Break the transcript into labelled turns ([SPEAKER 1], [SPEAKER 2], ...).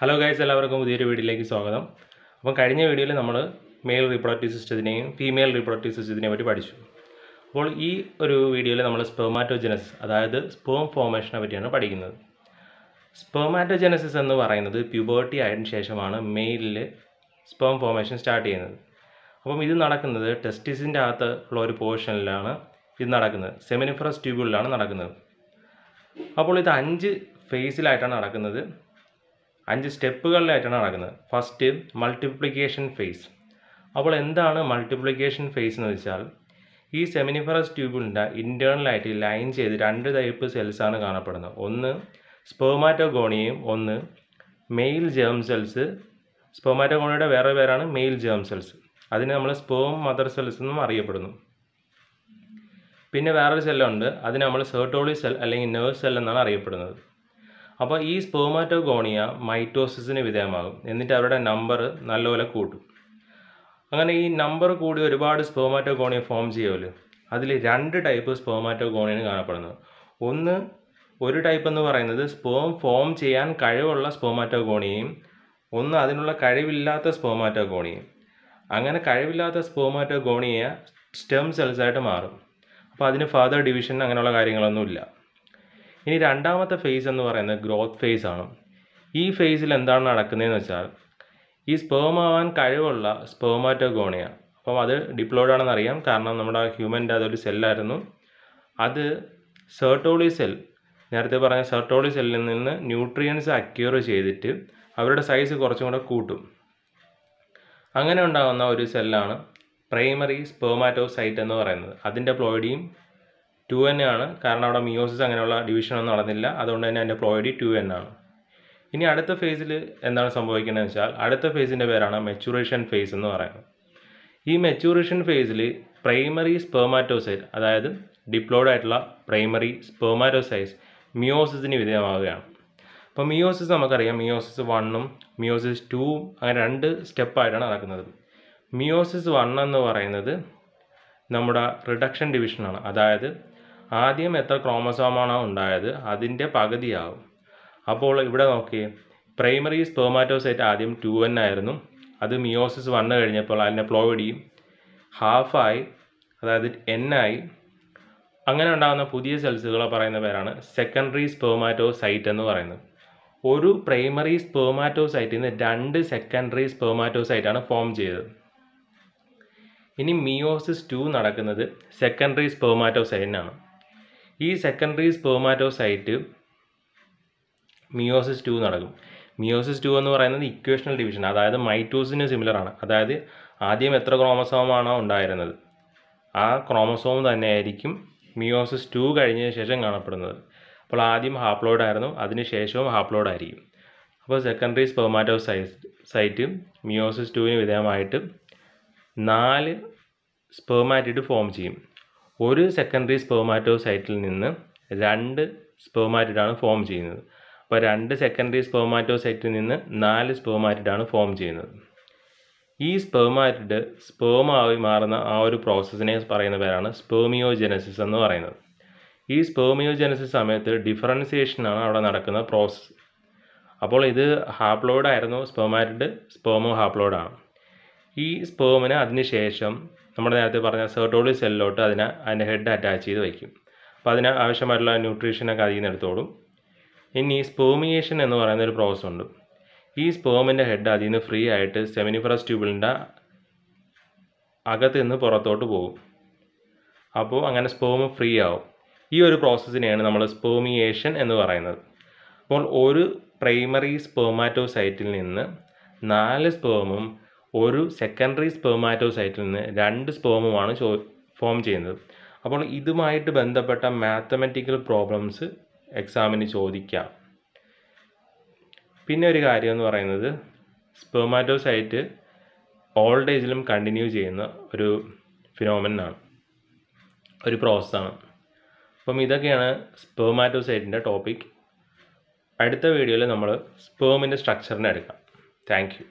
[SPEAKER 1] hello guys എല്ലാവർക്കും പുതിയൊരു വീഡിയോയിലേക്ക് സ്വാഗതം അപ്പം കഴിഞ്ഞ വീഡിയോയിൽ നമ്മൾ മെയിൽ റീപ്രൊഡക്റ്റീവ് സിസ്റ്റത്തിനെയും ഫീമെയിൽ റീപ്രൊഡക്റ്റീവ് സിസ്റ്റത്തിനെ പറ്റി പഠിച്ചു അപ്പോൾ ഈ ഒരു വീഡിയോയിൽ നമ്മൾ സ്പെർമാറ്റോജനസ് അതായത് സ്പേം ഫോമേഷനെ പറ്റിയാണ് പഠിക്കുന്നത് സ്പെർമാറ്റോജനസിസ് എന്ന് പറയുന്നത് പ്യൂബേർട്ടി ആയതിനു ശേഷമാണ് മെയിലിൽ സ്പേം ഫോർമേഷൻ സ്റ്റാർട്ട് ചെയ്യുന്നത് അപ്പം ഇത് നടക്കുന്നത് ടെസ്റ്റിസിൻ്റെ അകത്ത് ഉള്ള ഒരു പോർഷനിലാണ് ഇത് നടക്കുന്നത് സെമിനിഫറസ് ട്യൂബുകളിലാണ് നടക്കുന്നത് അപ്പോൾ ഇത് അഞ്ച് ഫേസിലായിട്ടാണ് നടക്കുന്നത് അഞ്ച് സ്റ്റെപ്പുകളിലായിട്ടാണ് നടക്കുന്നത് ഫസ്റ്റ് മൾട്ടിപ്ലിക്കേഷൻ ഫേസ് അപ്പോൾ എന്താണ് മൾട്ടിപ്ലിക്കേഷൻ ഫേസ് എന്ന് വെച്ചാൽ ഈ സെമിനിഫറസ് ട്യൂബിളിൻ്റെ ഇൻറ്റേർണലായിട്ട് ലൈൻ ചെയ്ത് രണ്ട് ടൈപ്പ് സെൽസാണ് കാണപ്പെടുന്നത് ഒന്ന് സ്പെർമാറ്റോഗോണിയയും ഒന്ന് മെയിൽ ജേം സെൽസ് സ്പെർമാറ്റോഗോണിയുടെ വേറെ പേരാണ് മെയിൽ ജേം സെൽസ് അതിന് നമ്മൾ സ്പേം മദർ സെൽസ് എന്നും അറിയപ്പെടുന്നു പിന്നെ വേറൊരു സെല്ലുണ്ട് അതിന് നമ്മൾ സെർട്ടോളി സെൽ അല്ലെങ്കിൽ നേഴ്സ് സെൽ എന്നാണ് അറിയപ്പെടുന്നത് അപ്പോൾ ഈ സ്പേമാറ്റോഗോണിയ മൈറ്റോസിസിന് വിധേയമാകും എന്നിട്ട് അവരുടെ നമ്പർ നല്ലപോലെ കൂട്ടും അങ്ങനെ ഈ നമ്പർ കൂടി ഒരുപാട് സ്പേമാറ്റോഗോണിയ ഫോം ചെയ്യുമല്ലോ അതിൽ രണ്ട് ടൈപ്പ് സ്പേമാറ്റോഗോണിയാണ് കാണപ്പെടുന്നത് ഒന്ന് ഒരു ടൈപ്പ് എന്ന് പറയുന്നത് സ്പേം ഫോം ചെയ്യാൻ കഴിവുള്ള സ്പോമാറ്റോഗോണിയും ഒന്ന് അതിനുള്ള കഴിവില്ലാത്ത സ്പോമാറ്റോഗോണിയും അങ്ങനെ കഴിവില്ലാത്ത സ്പേമാറ്റോഗോണിയ സ്റ്റെം സെൽസായിട്ട് മാറും അപ്പോൾ അതിന് ഫാദർ ഡിവിഷൻ അങ്ങനെയുള്ള കാര്യങ്ങളൊന്നുമില്ല ഇനി രണ്ടാമത്തെ ഫേസ് എന്ന് പറയുന്നത് ഗ്രോത്ത് ഫേസ് ആണ് ഈ ഫേസിൽ എന്താണ് നടക്കുന്നതെന്ന് വെച്ചാൽ ഈ സ്പേം ആവാൻ കഴിവുള്ള സ്പേമാറ്റോഗോണിയ അപ്പം അത് ഡിപ്ലോയിഡ് ആണെന്ന് അറിയാം കാരണം നമ്മുടെ ഹ്യൂമൻ്റെ അതൊരു സെല്ലായിരുന്നു അത് സെർട്ടോളി സെൽ നേരത്തെ പറഞ്ഞ സെർട്ടോളി സെല്ലിൽ നിന്ന് ന്യൂട്രിയൻസ് അക്യൂർ ചെയ്തിട്ട് അവരുടെ സൈസ് കുറച്ചും കൂടെ കൂട്ടും അങ്ങനെ ഉണ്ടാകുന്ന ഒരു സെല്ലാണ് പ്രൈമറി സ്പേമാറ്റോസൈറ്റ് എന്ന് പറയുന്നത് അതിൻ്റെ പ്ലോയിഡിയും ടു എൻ ആണ് കാരണം അവിടെ മിയോസിസ് അങ്ങനെയുള്ള ഒന്നും നടന്നില്ല അതുകൊണ്ട് തന്നെ അതിൻ്റെ പ്ലോയിഡി ടു എൻ ആണ് ഇനി അടുത്ത ഫേസിൽ എന്താണ് സംഭവിക്കുന്നതെന്ന് വെച്ചാൽ അടുത്ത ഫേസിൻ്റെ പേരാണ് മെച്യൂറേഷൻ ഫേസ് എന്ന് പറയുന്നത് ഈ മെച്യൂറേഷൻ ഫേസിൽ പ്രൈമറി സ്പെർമാറ്റോസൈറ്റ് അതായത് ഡിപ്ലോയ്ഡ് ആയിട്ടുള്ള പ്രൈമറി സ്പെർമാറ്റോസൈസ് മിയോസിസിന് വിധേയമാവുകയാണ് അപ്പോൾ മിയോസിസ് നമുക്കറിയാം മിയോസിസ് വണ്ണും മിയോസിസ് ടൂവും അങ്ങനെ രണ്ട് സ്റ്റെപ്പായിട്ടാണ് നടക്കുന്നത് മിയോസിസ് വൺ എന്ന് പറയുന്നത് നമ്മുടെ റിഡക്ഷൻ ഡിവിഷനാണ് അതായത് ആദ്യം എത്ര ക്രോമസോമാണോ ഉണ്ടായത് അതിൻ്റെ പകുതിയാവും അപ്പോൾ ഇവിടെ നോക്കി പ്രൈമറി സ്പെർമാറ്റോസൈറ്റ് ആദ്യം ടു എൻ ആയിരുന്നു അത് മിയോസിസ് വന്നു കഴിഞ്ഞപ്പോൾ അതിൻ്റെ പ്ലോയിഡിയും ഹാഫായി അതായത് എന്നായി ആയി അങ്ങനെ ഉണ്ടാകുന്ന പുതിയ സെൽസുകളെ പറയുന്ന പേരാണ് സെക്കൻഡറി സ്പെർമാറ്റോസൈറ്റ് എന്ന് പറയുന്നത് ഒരു പ്രൈമറി സ്പെർമാറ്റോസൈറ്റിൽ നിന്ന് രണ്ട് സെക്കൻഡറി സ്പെർമാറ്റോസൈറ്റാണ് ഫോം ചെയ്തത് ഇനി മിയോസിസ് ടു നടക്കുന്നത് സെക്കൻഡറി സ്പെർമാറ്റോസൈറ്റിനാണ് ഈ സെക്കൻഡറി സ്പേമാറ്റോസൈറ്റ് മിയോസിസ് ടു നടക്കും മിയോസിസ് ടു എന്ന് പറയുന്നത് ഇക്വേഷണൽ ഡിവിഷൻ അതായത് മൈറ്റോസിന് സിമിലർ ആണ് അതായത് ആദ്യം എത്ര ക്രോമസോമാണോ ഉണ്ടായിരുന്നത് ആ ക്രോമസോം തന്നെയായിരിക്കും മിയോസിസ് ടു കഴിഞ്ഞതിന് ശേഷം കാണപ്പെടുന്നത് അപ്പോൾ ആദ്യം ഹാപ്ലോയിഡ് ആയിരുന്നു അതിന് ശേഷവും ഹാപ്ലോയിഡ് ആയിരിക്കും അപ്പോൾ സെക്കൻഡറി സ്പെർമാറ്റോസൈറ്റ് സൈറ്റ് മിയോസിസ് ടുവിന് വിധേയമായിട്ട് നാല് സ്പെർമാറ്റിഡ് ഫോം ചെയ്യും ഒരു സെക്കൻഡറി സ്പെർമാറ്റോസൈറ്റിൽ നിന്ന് രണ്ട് സ്പെർമാറ്റിഡാണ് ഫോം ചെയ്യുന്നത് അപ്പോൾ രണ്ട് സെക്കൻഡറി സ്പെർമാറ്റോസൈറ്റിൽ നിന്ന് നാല് സ്പെർമാറ്റിഡാണ് ഫോം ചെയ്യുന്നത് ഈ സ്പെർമാറ്റിഡ് സ്പേമായി മാറുന്ന ആ ഒരു പ്രോസസ്സിനെ പറയുന്ന പേരാണ് സ്പേമിയോജെനസിസ് എന്ന് പറയുന്നത് ഈ സ്പേമിയോജെനസിസ് സമയത്ത് ഡിഫറൻസിയേഷനാണ് അവിടെ നടക്കുന്ന പ്രോസസ്സ് അപ്പോൾ ഇത് ഹാപ്ലോയിഡ് ആയിരുന്നു സ്പെർമാറ്റിഡ് സ്പേമോ ഹാപ്ലോഡാണ് ഈ സ്പേമിന് അതിനുശേഷം നമ്മൾ നേരത്തെ പറഞ്ഞ സെർട്ടോളി സെല്ലിലോട്ട് അതിനെ അതിൻ്റെ ഹെഡ് അറ്റാച്ച് ചെയ്ത് വയ്ക്കും അപ്പോൾ അതിന് ആവശ്യമായിട്ടുള്ള ന്യൂട്രീഷനൊക്കെ അതിൽ നിന്ന് എടുത്തോളും ഇനി സ്പേമിയേഷൻ എന്ന് പറയുന്ന ഒരു പ്രോസസ് ഉണ്ട് ഈ സ്പേമിൻ്റെ ഹെഡ് അതിൽ നിന്ന് ഫ്രീ ആയിട്ട് സെമിനിഫറസ് ട്യൂബിളിൻ്റെ അകത്ത് നിന്ന് പുറത്തോട്ട് പോകും അപ്പോൾ അങ്ങനെ സ്പേം ഫ്രീ ആവും ഈ ഒരു പ്രോസസ്സിനെയാണ് നമ്മൾ സ്പേമിയേഷൻ എന്ന് പറയുന്നത് അപ്പോൾ ഒരു പ്രൈമറി സ്പേമാറ്റോസൈറ്റിൽ നിന്ന് നാല് സ്പേമും ഒരു സെക്കൻഡറി സ്പെർമാറ്റോസൈറ്റിൽ നിന്ന് രണ്ട് സ്പേമുമാണ് ചോ ഫോം ചെയ്യുന്നത് അപ്പോൾ ഇതുമായിട്ട് ബന്ധപ്പെട്ട മാത്തമെറ്റിക്കൽ പ്രോബ്ലംസ് എക്സാമിന് ചോദിക്കാം പിന്നെ ഒരു കാര്യം എന്ന് പറയുന്നത് സ്പെർമാറ്റോസൈറ്റ് ഓൾഡ് ഏജിലും കണ്ടിന്യൂ ചെയ്യുന്ന ഒരു ഫിനോമിനാണ് ഒരു പ്രോസസ്സാണ് അപ്പം ഇതൊക്കെയാണ് സ്പെർമാറ്റോസൈറ്റിൻ്റെ ടോപ്പിക് അടുത്ത വീഡിയോയിൽ നമ്മൾ സ്പേമിൻ്റെ സ്ട്രക്ചറിനെ എടുക്കാം താങ്ക്